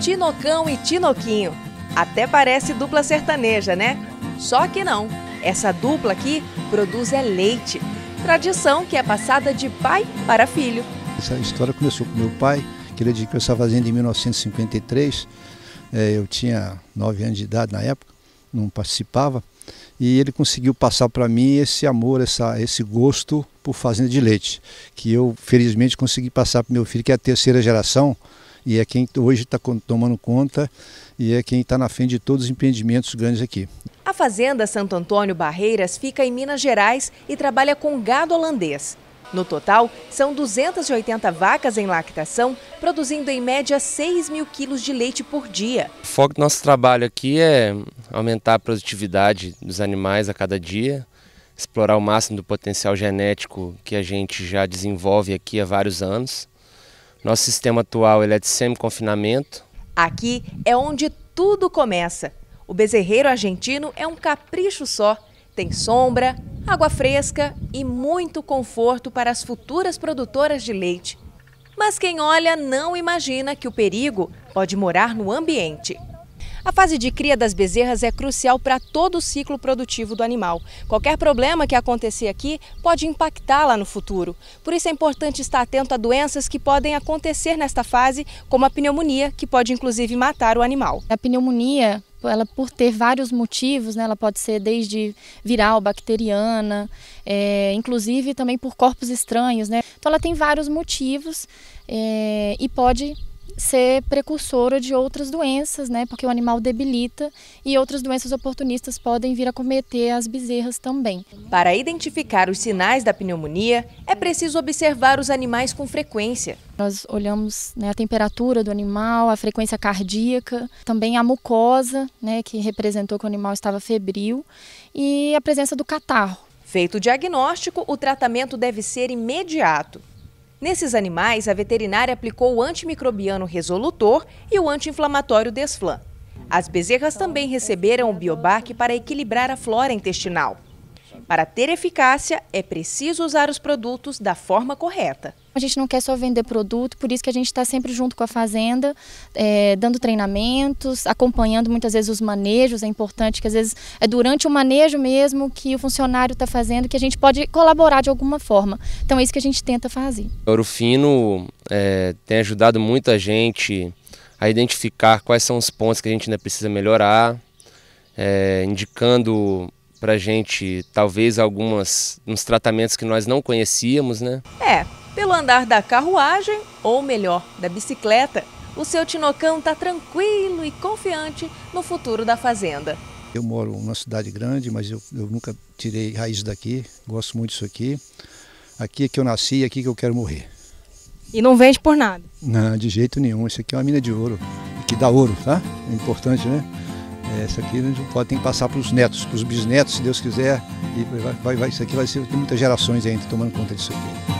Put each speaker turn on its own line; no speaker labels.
Tinocão e Tinoquinho. Até parece dupla sertaneja, né? Só que não. Essa dupla aqui produz é leite, tradição que é passada de pai para filho.
Essa história começou com meu pai, que ele adquiriu essa fazenda em 1953. É, eu tinha 9 anos de idade na época, não participava. E ele conseguiu passar para mim esse amor, essa, esse gosto por fazenda de leite, que eu felizmente consegui passar para meu filho, que é a terceira geração e é quem hoje está tomando conta e é quem está na frente de todos os empreendimentos grandes aqui.
A Fazenda Santo Antônio Barreiras fica em Minas Gerais e trabalha com gado holandês. No total, são 280 vacas em lactação, produzindo em média 6 mil quilos de leite por dia.
O foco do nosso trabalho aqui é aumentar a produtividade dos animais a cada dia, explorar o máximo do potencial genético que a gente já desenvolve aqui há vários anos nosso sistema atual ele é de semi-confinamento.
Aqui é onde tudo começa. O bezerreiro argentino é um capricho só. Tem sombra, água fresca e muito conforto para as futuras produtoras de leite. Mas quem olha não imagina que o perigo pode morar no ambiente. A fase de cria das bezerras é crucial para todo o ciclo produtivo do animal. Qualquer problema que acontecer aqui pode impactá-la no futuro. Por isso é importante estar atento a doenças que podem acontecer nesta fase, como a pneumonia, que pode inclusive matar o animal. A pneumonia
ela por ter vários motivos, né, ela pode ser desde viral, bacteriana, é, inclusive também por corpos estranhos, né? Então ela tem vários motivos é, e pode ser precursora de outras doenças, né? Porque o animal debilita e outras doenças oportunistas podem vir a cometer as bezerras também.
Para identificar os sinais da pneumonia, é preciso observar os animais com frequência.
Nós olhamos né, a temperatura do animal, a frequência cardíaca, também a mucosa,
né, que representou que o animal estava febril, e a presença do catarro. Feito o diagnóstico, o tratamento deve ser imediato. Nesses animais, a veterinária aplicou o antimicrobiano resolutor e o anti-inflamatório Desflan. As bezerras também receberam o Biobac para equilibrar a flora intestinal. Para ter eficácia, é preciso usar os produtos da forma correta.
A gente não quer só vender produto, por isso que a gente está sempre junto com a fazenda, é, dando treinamentos, acompanhando muitas vezes os manejos. É importante que às vezes é durante o manejo mesmo que o funcionário está fazendo que a gente pode colaborar de alguma forma. Então é isso que a gente tenta fazer.
Ouro Fino é, tem ajudado muita gente a identificar quais são os pontos que a gente ainda precisa melhorar, é, indicando para gente talvez alguns tratamentos que nós não conhecíamos, né?
É, pelo andar da carruagem, ou melhor, da bicicleta, o seu Tinocão está tranquilo e confiante no futuro da fazenda.
Eu moro numa cidade grande, mas eu, eu nunca tirei raiz daqui, gosto muito disso aqui. Aqui é que eu nasci, aqui é que eu quero morrer.
E não vende por nada?
Não, de jeito nenhum. Isso aqui é uma mina de ouro, que dá ouro, tá? É importante, né? Essa é, aqui a gente pode tem que passar para os netos, para os bisnetos, se Deus quiser. E vai, vai, isso aqui vai ser tem muitas gerações ainda tomando conta disso aqui.